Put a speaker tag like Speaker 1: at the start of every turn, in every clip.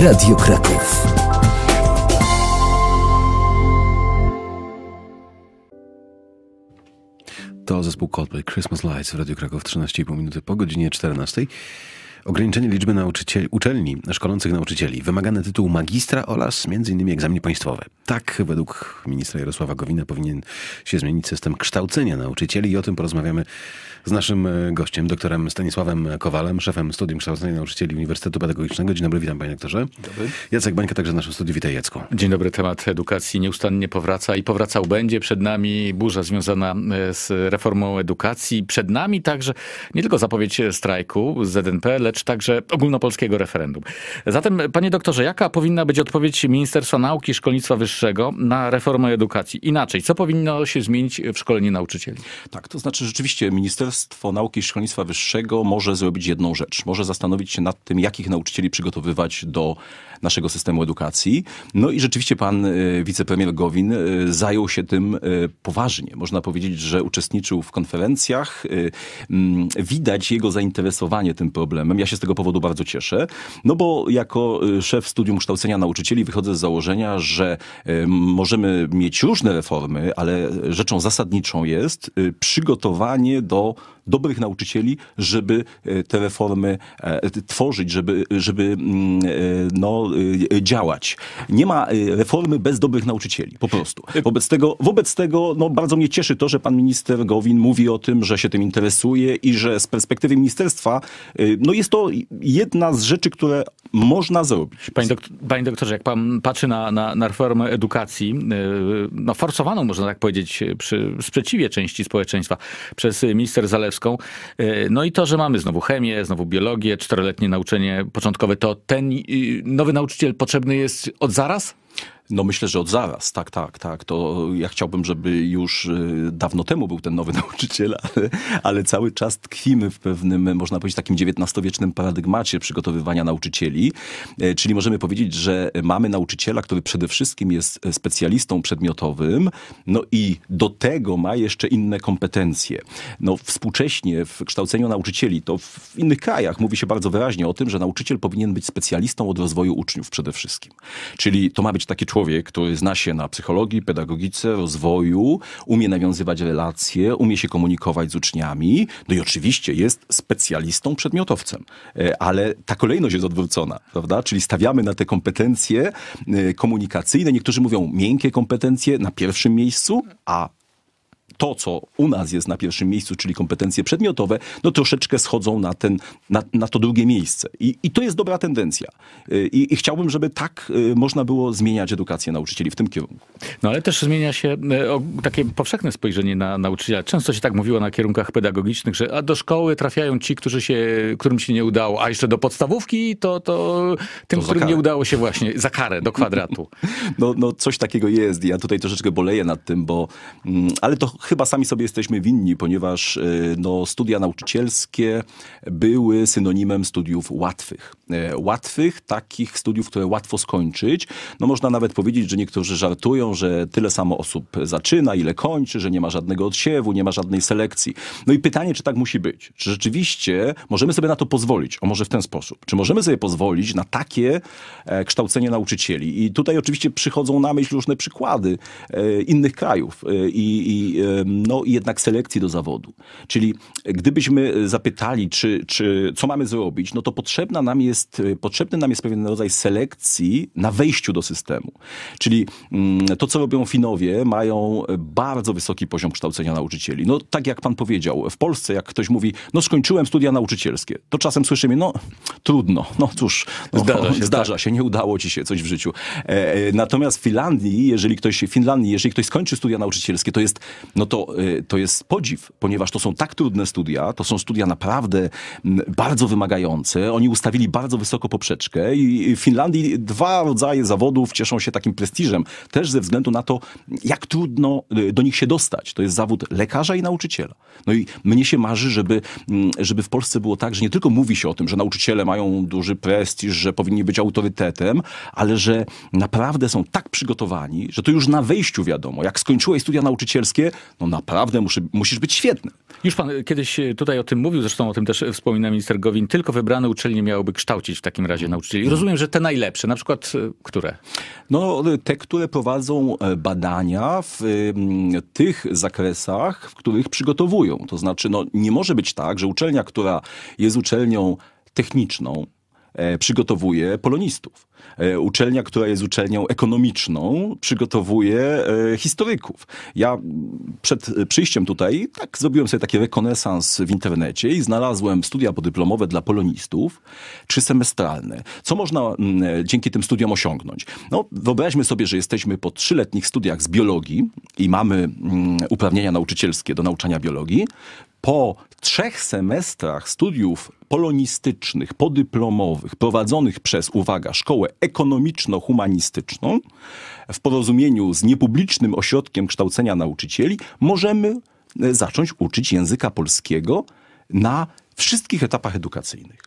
Speaker 1: Radio Kraków. To zespół Coldplay Christmas Lights w Radio Kraków 13,5 minuty po godzinie 14 ograniczenie liczby nauczycieli, uczelni szkolących nauczycieli, wymagany tytuł magistra oraz m.in. egzamin państwowy. Tak, według ministra Jarosława Gowina powinien się zmienić system kształcenia nauczycieli i o tym porozmawiamy z naszym e, gościem, doktorem Stanisławem Kowalem, szefem Studium Kształcenia Nauczycieli Uniwersytetu Pedagogicznego. Dzień dobry, witam panie doktorze. Dzień dobry. Jacek Bańka także w naszym studiu. Witaj Jacku.
Speaker 2: Dzień dobry, temat edukacji nieustannie powraca i powracał będzie. Przed nami burza związana e, z reformą edukacji. Przed nami także nie tylko zapowiedź strajku z ZNP, lecz rzecz także ogólnopolskiego referendum. Zatem, panie doktorze, jaka powinna być odpowiedź Ministerstwa Nauki i Szkolnictwa Wyższego na reformę edukacji? Inaczej, co powinno się zmienić w szkoleniu nauczycieli? Tak, to znaczy rzeczywiście Ministerstwo Nauki i
Speaker 1: Szkolnictwa Wyższego może zrobić jedną rzecz. Może zastanowić się nad tym, jakich nauczycieli przygotowywać do naszego systemu edukacji. No i rzeczywiście pan y, wicepremier Gowin y, zajął się tym y, poważnie. Można powiedzieć, że uczestniczył w konferencjach. Mm, widać jego zainteresowanie tym problemem. Ja się z tego powodu bardzo cieszę, no bo jako y, szef studium kształcenia nauczycieli wychodzę z założenia, że y, możemy mieć różne reformy, ale rzeczą zasadniczą jest y, przygotowanie do dobrych nauczycieli, żeby e, te reformy e, tworzyć, żeby, żeby mm, e, no, działać. Nie ma reformy bez dobrych nauczycieli, po prostu. Wobec tego, wobec tego no, bardzo mnie cieszy to, że pan minister Gowin mówi o tym, że się tym interesuje i że z perspektywy ministerstwa no, jest to jedna z rzeczy, które można zrobić. Panie, doktor,
Speaker 2: panie doktorze, jak pan patrzy na, na, na reformę edukacji, no, forsowaną, można tak powiedzieć, przy sprzeciwie części społeczeństwa przez minister Zalewski, E, no i to, że mamy znowu chemię, znowu biologię, czteroletnie nauczenie początkowe, to ten y, nowy nauczyciel potrzebny jest od zaraz? No myślę, że od zaraz, tak, tak, tak. To ja chciałbym, żeby już y, dawno temu
Speaker 1: był ten nowy nauczyciel, ale, ale cały czas tkwimy w pewnym, można powiedzieć, takim XIX-wiecznym paradygmacie przygotowywania nauczycieli. E, czyli możemy powiedzieć, że mamy nauczyciela, który przede wszystkim jest specjalistą przedmiotowym, no i do tego ma jeszcze inne kompetencje. No współcześnie w kształceniu nauczycieli, to w innych krajach mówi się bardzo wyraźnie o tym, że nauczyciel powinien być specjalistą od rozwoju uczniów przede wszystkim. Czyli to ma być taki człowiek, człowiek, który zna się na psychologii, pedagogice, rozwoju, umie nawiązywać relacje, umie się komunikować z uczniami, no i oczywiście jest specjalistą, przedmiotowcem. E, ale ta kolejność jest odwrócona, prawda? Czyli stawiamy na te kompetencje e, komunikacyjne, niektórzy mówią miękkie kompetencje na pierwszym miejscu, a to, co u nas jest na pierwszym miejscu, czyli kompetencje przedmiotowe, no troszeczkę schodzą na, ten, na, na to drugie miejsce. I, I to jest dobra tendencja. Y, I, I chciałbym, żeby tak y, można było zmieniać
Speaker 2: edukację nauczycieli w tym kierunku. No ale też zmienia się y, takie powszechne spojrzenie na nauczyciela. Często się tak mówiło na kierunkach pedagogicznych, że a do szkoły trafiają ci, którzy się, którym się nie udało, a jeszcze do podstawówki to, to tym, to którym karę. nie udało się właśnie za karę do kwadratu.
Speaker 1: No, no coś takiego jest. Ja tutaj troszeczkę boleję nad tym, bo mm, ale to chyba sami sobie jesteśmy winni, ponieważ e, no, studia nauczycielskie były synonimem studiów łatwych. E, łatwych, takich studiów, które łatwo skończyć. No można nawet powiedzieć, że niektórzy żartują, że tyle samo osób zaczyna, ile kończy, że nie ma żadnego odsiewu, nie ma żadnej selekcji. No i pytanie, czy tak musi być? Czy rzeczywiście możemy sobie na to pozwolić? O może w ten sposób. Czy możemy sobie pozwolić na takie e, kształcenie nauczycieli? I tutaj oczywiście przychodzą na myśl różne przykłady innych krajów i, i no, i jednak selekcji do zawodu. Czyli gdybyśmy e, zapytali, czy, czy, co mamy zrobić, no to potrzebna nam jest, e, potrzebny nam jest pewien rodzaj selekcji na wejściu do systemu. Czyli mm, to, co robią Finowie, mają bardzo wysoki poziom kształcenia nauczycieli. No tak jak pan powiedział, w Polsce jak ktoś mówi, no skończyłem studia nauczycielskie, to czasem słyszymy, no trudno. No cóż, no, zdarza, się, zdarza tak. się, nie udało ci się coś w życiu. E, e natomiast w Finlandii, jeżeli ktoś w Finlandii, jeżeli ktoś skończy studia nauczycielskie, to jest, no to, e, to jest podziw, ponieważ to są tak trudne studia, to są studia naprawdę m, bardzo wymagające. Oni ustawili bardzo wysoko poprzeczkę i w Finlandii dwa rodzaje zawodów cieszą się takim prestiżem, też ze względu na to, jak trudno e, do nich się dostać. To jest zawód lekarza i nauczyciela. No i mnie się marzy, żeby, żeby w Polsce było tak, że nie tylko mówi się o tym, że nauczyciele mają mają duży prestiż, że powinni być autorytetem, ale że naprawdę są
Speaker 2: tak przygotowani, że to już na wejściu wiadomo. Jak skończyłeś studia nauczycielskie, no naprawdę musisz musisz być świetny. Już pan e, kiedyś e, tutaj o tym mówił, zresztą o tym też e, wspomina minister Gowin. Tylko wybrane uczelnie miałyby kształcić w takim razie nauczycieli. Mhm. Rozumiem, że te najlepsze, na przykład które? No,
Speaker 1: te, które prowadzą badania w tych zakresach, w których przygotowują. To znaczy, no, nie może być tak, że uczelnia, która jest uczelnią techniczną e, przygotowuje polonistów. E, uczelnia, która jest uczelnią ekonomiczną, przygotowuje e, historyków. Ja przed przyjściem tutaj tak zrobiłem sobie taki rekonesans w internecie i znalazłem studia podyplomowe dla polonistów, trzysemestralne. Co można dzięki tym studiom osiągnąć? No, wyobraźmy sobie, że jesteśmy po trzyletnich studiach z biologii i mamy uprawnienia nauczycielskie do nauczania biologii. Po trzech semestrach studiów polonistycznych, podyplomowych, prowadzonych przez, uwaga, Szkołę Ekonomiczno-Humanistyczną w porozumieniu z niepublicznym ośrodkiem kształcenia nauczycieli, możemy e, zacząć uczyć języka polskiego na wszystkich etapach edukacyjnych.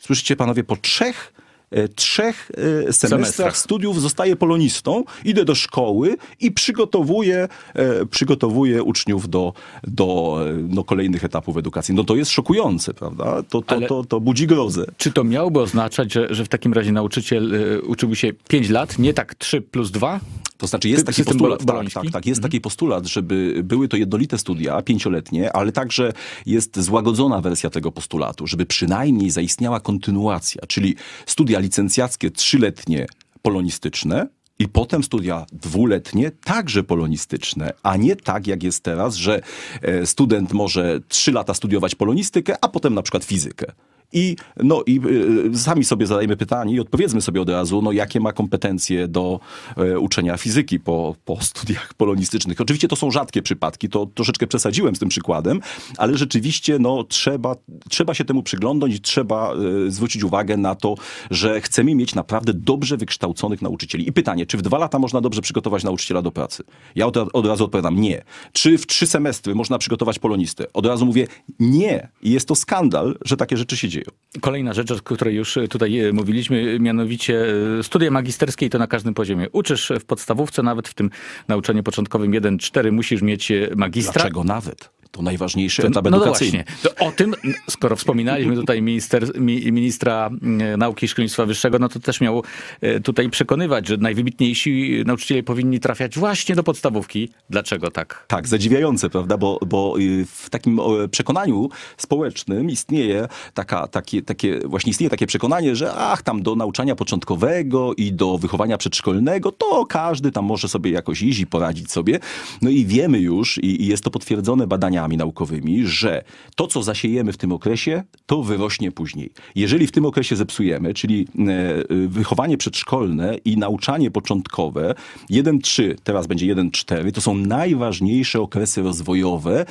Speaker 1: Słyszycie panowie, po trzech E, trzech e, semestrach, studiów zostaję polonistą, idę do szkoły i przygotowuję, e, przygotowuje uczniów do, do, no kolejnych etapów edukacji. No to jest szokujące, prawda? To, to, to, to budzi grozę.
Speaker 2: Czy to miałoby oznaczać, że, że w takim razie nauczyciel uczyłby się 5 lat, nie tak 3 plus 2? To znaczy jest taki postulat,
Speaker 1: tak, tak, tak, jest mhm. taki postulat, żeby były to jednolite studia, pięcioletnie, ale także jest złagodzona wersja tego postulatu, żeby przynajmniej zaistniała kontynuacja, czyli studia licencjackie trzyletnie polonistyczne, i potem studia dwuletnie, także polonistyczne, a nie tak jak jest teraz, że e, student może trzy lata studiować polonistykę, a potem na przykład fizykę. I, no, i y, y, sami sobie zadajmy pytanie i odpowiedzmy sobie od razu, no, jakie ma kompetencje do e, uczenia fizyki po, po studiach polonistycznych. Oczywiście to są rzadkie przypadki, to troszeczkę przesadziłem z tym przykładem, ale rzeczywiście no, trzeba, trzeba się temu przyglądać i trzeba e, zwrócić uwagę na to, że chcemy mieć naprawdę dobrze wykształconych nauczycieli. I pytanie, czy w dwa lata można dobrze przygotować nauczyciela do pracy? Ja od, od razu odpowiadam nie. Czy w trzy semestry można przygotować polonistę? Od razu mówię nie. I jest to skandal, że takie rzeczy się dzieją.
Speaker 2: Kolejna rzecz, o której już tutaj e, mówiliśmy, e, mianowicie e, studia magisterskie i to na każdym poziomie. Uczysz w podstawówce, nawet w tym nauczaniu początkowym 1-4 musisz mieć magistra. Dlaczego nawet? to najważniejszy etap no, edukacyjny. No właśnie. To o tym, skoro wspominaliśmy tutaj minister, ministra mm, nauki i szkolnictwa wyższego, no to też miał e, tutaj przekonywać, że najwybitniejsi nauczyciele powinni trafiać właśnie do podstawówki. Dlaczego tak? Tak, zadziwiające, prawda, bo, bo
Speaker 1: y, w takim przekonaniu społecznym istnieje taka, takie, takie, właśnie istnieje takie przekonanie, że ach, tam do nauczania początkowego i do wychowania przedszkolnego, to każdy tam może sobie jakoś iść i poradzić sobie. No i wiemy już i, i jest to potwierdzone badania badaniami naukowymi, że to, co zasiejemy w tym okresie, to wyrośnie później. Jeżeli w tym okresie zepsujemy, czyli e, e, wychowanie przedszkolne i nauczanie początkowe, 1-3, teraz będzie 1-4, to są najważniejsze okresy rozwojowe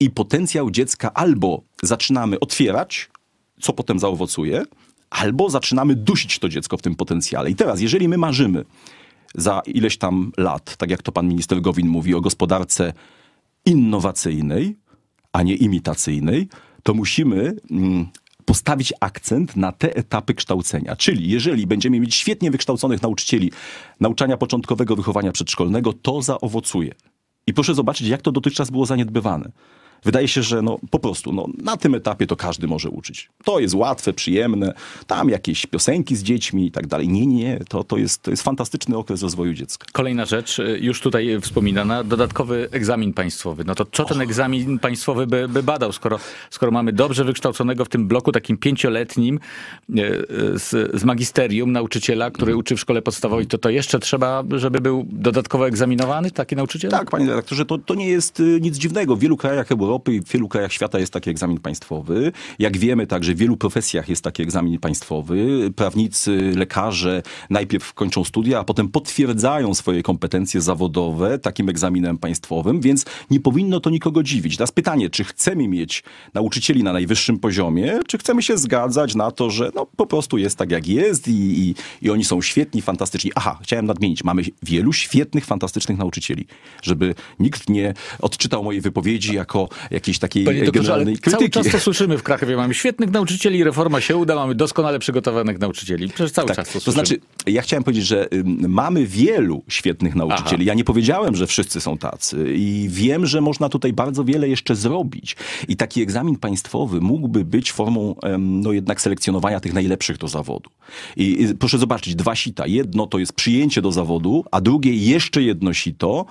Speaker 1: i potencjał dziecka albo zaczynamy otwierać, co potem zaowocuje, albo zaczynamy dusić to dziecko w tym potencjale. I teraz, jeżeli my marzymy za ileś tam lat, tak jak to pan minister Gowin mówi o gospodarce innowacyjnej, a nie imitacyjnej, to musimy mm, postawić akcent na te etapy kształcenia. Czyli jeżeli będziemy mieć świetnie wykształconych nauczycieli nauczania początkowego wychowania przedszkolnego, to zaowocuje. I proszę zobaczyć, jak to dotychczas było zaniedbywane. Wydaje się, że no, po prostu no, na tym etapie to każdy może uczyć. To jest łatwe, przyjemne, tam jakieś piosenki z dziećmi i tak dalej. Nie, nie, to, to, jest, to jest fantastyczny okres rozwoju dziecka.
Speaker 2: Kolejna rzecz, y, już tutaj wspominana, dodatkowy egzamin państwowy. No to co ten egzamin państwowy by, by badał, skoro, skoro mamy dobrze wykształconego w tym bloku, takim pięcioletnim y, y, z, z magisterium nauczyciela, który mhm. uczy w szkole podstawowej, to to jeszcze trzeba, żeby był dodatkowo egzaminowany taki nauczyciel? Tak, panie redaktorze, to, to nie jest nic dziwnego. W wielu krajach
Speaker 1: Europy Europy i w wielu krajach świata jest taki egzamin państwowy. Jak wiemy także w wielu profesjach jest taki egzamin państwowy. Prawnicy, lekarze najpierw kończą studia, a potem potwierdzają swoje kompetencje zawodowe takim egzaminem państwowym, więc nie powinno to nikogo dziwić. Teraz pytanie, czy chcemy mieć nauczycieli na najwyższym poziomie, czy chcemy się zgadzać na to, że no, po prostu jest tak jak jest i, i, i oni są świetni, fantastyczni. Aha, chciałem nadmienić, mamy wielu świetnych, fantastycznych nauczycieli, żeby nikt nie odczytał mojej wypowiedzi jako jakiejś takiej Panie generalnej krytyki. Cały czas to
Speaker 2: słyszymy w Krakowie. Mamy świetnych nauczycieli, reforma się uda, mamy doskonale przygotowanych nauczycieli. Przecież cały tak, czas to słyszymy. To znaczy, ja chciałem powiedzieć, że mamy wielu
Speaker 1: świetnych nauczycieli. Aha. Ja nie powiedziałem, że wszyscy są tacy i wiem, że można tutaj bardzo wiele jeszcze zrobić. I taki egzamin państwowy mógłby być formą no jednak selekcjonowania tych najlepszych do zawodu. I proszę zobaczyć, dwa sita. Jedno to jest przyjęcie do zawodu, a drugie jeszcze jedno sito.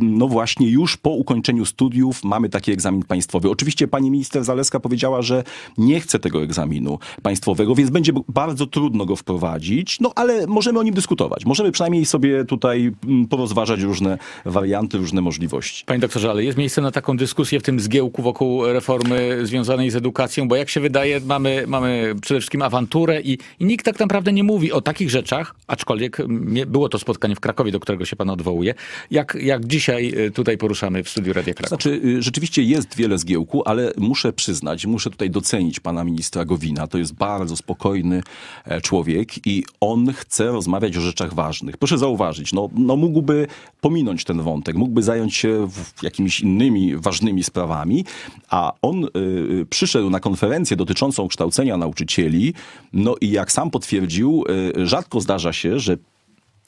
Speaker 1: No właśnie już po ukończeniu studiów mamy takie egzamin państwowy. Oczywiście pani minister Zaleska powiedziała, że nie chce tego egzaminu państwowego, więc będzie bardzo trudno go wprowadzić, no ale możemy o nim dyskutować. Możemy przynajmniej sobie tutaj mm, porozważać różne warianty, różne możliwości.
Speaker 2: Panie doktorze, ale jest miejsce na taką dyskusję w tym zgiełku wokół reformy związanej z edukacją, bo jak się wydaje, mamy, mamy przede wszystkim awanturę i, i nikt tak naprawdę nie mówi o takich rzeczach, aczkolwiek mm, było to spotkanie w Krakowie, do którego się pan odwołuje, jak, jak dzisiaj y, tutaj poruszamy w studiu Radia Kraków.
Speaker 1: Znaczy, y, rzeczywiście jest wiele zgiełku, ale muszę przyznać, muszę tutaj docenić pana ministra Gowina. To jest bardzo spokojny e, człowiek i on chce rozmawiać o rzeczach ważnych. Proszę zauważyć, no, no mógłby pominąć ten wątek, mógłby zająć się jakimiś innymi ważnymi sprawami, a on y, przyszedł na konferencję dotyczącą kształcenia nauczycieli, no i jak sam potwierdził, y, rzadko zdarza się, że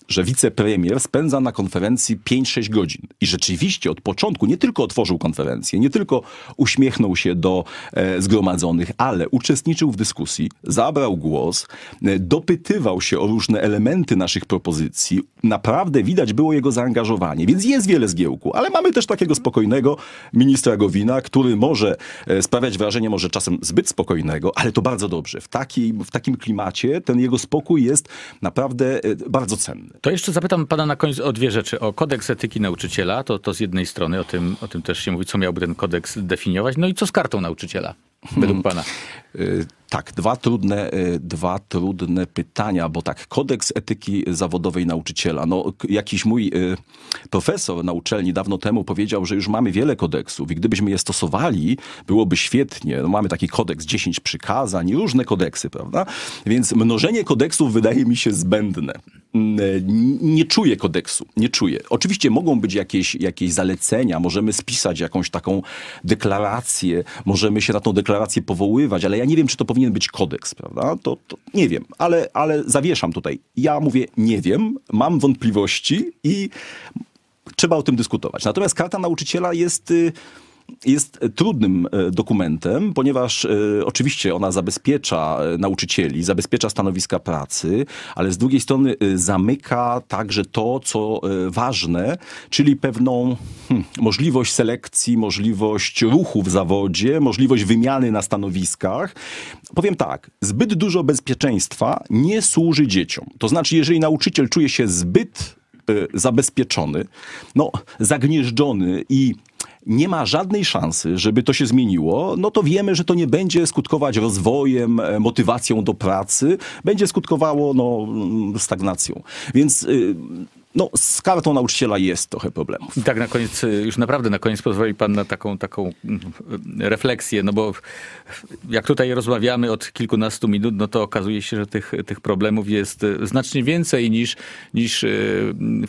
Speaker 1: że wicepremier spędza na konferencji 5-6 godzin. I rzeczywiście od początku nie tylko otworzył konferencję, nie tylko uśmiechnął się do e, zgromadzonych, ale uczestniczył w dyskusji, zabrał głos, e, dopytywał się o różne elementy naszych propozycji. Naprawdę widać było jego zaangażowanie, więc jest wiele zgiełku, ale mamy też takiego spokojnego ministra Gowina, który może e, sprawiać wrażenie może czasem zbyt spokojnego, ale to bardzo dobrze. W, takiej, w takim klimacie ten jego spokój jest naprawdę e, bardzo cenny.
Speaker 2: To jeszcze zapytam pana na koniec o dwie rzeczy. O kodeks etyki nauczyciela, to, to z jednej strony, o tym, o tym też się mówi, co miałby ten kodeks definiować, no i co z kartą nauczyciela według hmm. pana? Y, tak, dwa trudne, e,
Speaker 1: dwa trudne pytania, bo tak, kodeks etyki zawodowej nauczyciela. No, jakiś mój e, profesor na uczelni dawno temu powiedział, że już mamy wiele kodeksów i gdybyśmy je stosowali, byłoby świetnie. No, mamy taki kodeks 10 przykazań, różne kodeksy, prawda? Więc mnożenie kodeksów wydaje mi się zbędne. Mm, e, nie czuję kodeksu, nie czuję. Oczywiście mogą być jakieś, jakieś zalecenia, możemy spisać jakąś taką deklarację, możemy się na tą deklarację powoływać, ale ja nie wiem, czy to powinien powinien być kodeks, prawda? To, to nie wiem, ale, ale zawieszam tutaj. Ja mówię, nie wiem, mam wątpliwości i trzeba o tym dyskutować. Natomiast karta nauczyciela jest y, jest e, trudnym e, dokumentem, ponieważ e, oczywiście ona zabezpiecza nauczycieli, zabezpiecza stanowiska pracy, ale z drugiej strony zamyka także to, co ważne, czyli pewną hmm, możliwość selekcji, możliwość ruchu w zawodzie, możliwość wymiany na stanowiskach. Powiem tak, zbyt dużo bezpieczeństwa nie służy dzieciom. To znaczy, jeżeli nauczyciel czuje się zbyt zabezpieczony, no, zagnieżdżony i nie ma żadnej szansy, żeby to się zmieniło, no to wiemy, że to nie będzie skutkować rozwojem, e, motywacją do pracy, będzie skutkowało no, mm, stagnacją. Więc. Yy, no, z
Speaker 2: kartą nauczyciela jest trochę problemów. I tak na koniec, y, już naprawdę na koniec pozwoli pan na taką, taką mm, y, refleksję, no bo jak tutaj rozmawiamy od kilkunastu minut, no to okazuje się, że tych, tych problemów jest y, znacznie więcej niż, niż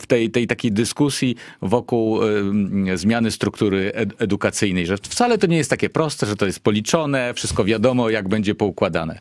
Speaker 2: w tej, tej takiej dyskusji wokół mm, zmiany struktury edukacyjnej, że wcale to nie jest takie proste, że to jest policzone, wszystko wiadomo, jak będzie poukładane.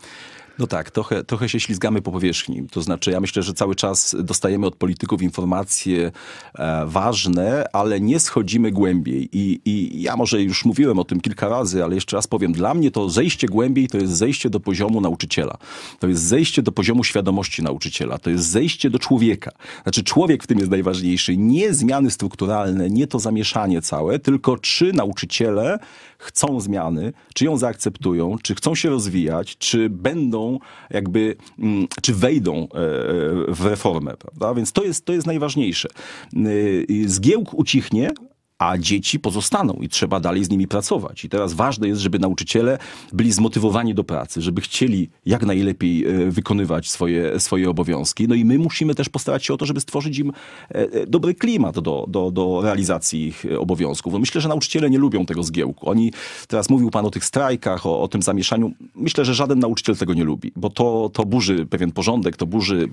Speaker 2: No tak,
Speaker 1: trochę, trochę się ślizgamy po powierzchni. To znaczy, ja myślę, że cały czas dostajemy od polityków informacje e, ważne, ale nie schodzimy głębiej. I, I ja może już mówiłem o tym kilka razy, ale jeszcze raz powiem, dla mnie to zejście głębiej to jest zejście do poziomu nauczyciela. To jest zejście do poziomu świadomości nauczyciela. To jest zejście do człowieka. Znaczy, człowiek w tym jest najważniejszy. Nie zmiany strukturalne, nie to zamieszanie całe, tylko czy nauczyciele chcą zmiany, czy ją zaakceptują, czy chcą się rozwijać, czy będą jakby, mm, czy wejdą e, e, w reformę, prawda? Więc to jest, to jest najważniejsze. Y, Zgiełk ucichnie, a dzieci pozostaną i trzeba dalej z nimi pracować. I teraz ważne jest, żeby nauczyciele byli zmotywowani do pracy, żeby chcieli jak najlepiej e, wykonywać swoje, swoje obowiązki. No i my musimy też postarać się o to, żeby stworzyć im e, e, dobry klimat do, do, do realizacji ich obowiązków. No myślę, że nauczyciele nie lubią tego zgiełku. Oni, teraz mówił pan o tych strajkach, o, o tym zamieszaniu. Myślę, że żaden nauczyciel tego nie lubi, bo to, to burzy pewien porządek, to burzy,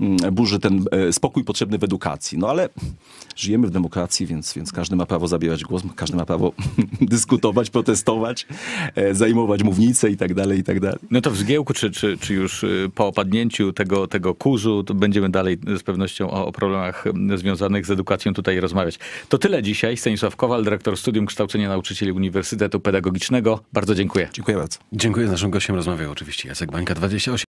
Speaker 1: mm, burzy ten spokój potrzebny w edukacji. No ale żyjemy w demokracji, więc, więc każdy ma ma prawo zabierać głos, każdy ma prawo dyskutować, protestować, e, zajmować mównicę i tak dalej, i tak dalej.
Speaker 2: No to w zgiełku, czy, czy, czy już y, po opadnięciu tego, tego kurzu, będziemy dalej y, z pewnością o, o, problemach y, związanych z edukacją tutaj rozmawiać. To tyle dzisiaj. Stanisław Kowal, dyrektor Studium Kształcenia Nauczycieli Uniwersytetu Pedagogicznego. Bardzo dziękuję.
Speaker 1: Dziękuję bardzo. Dziękuję. Naszym gościem rozmawiał oczywiście Jacek Bańka, 28.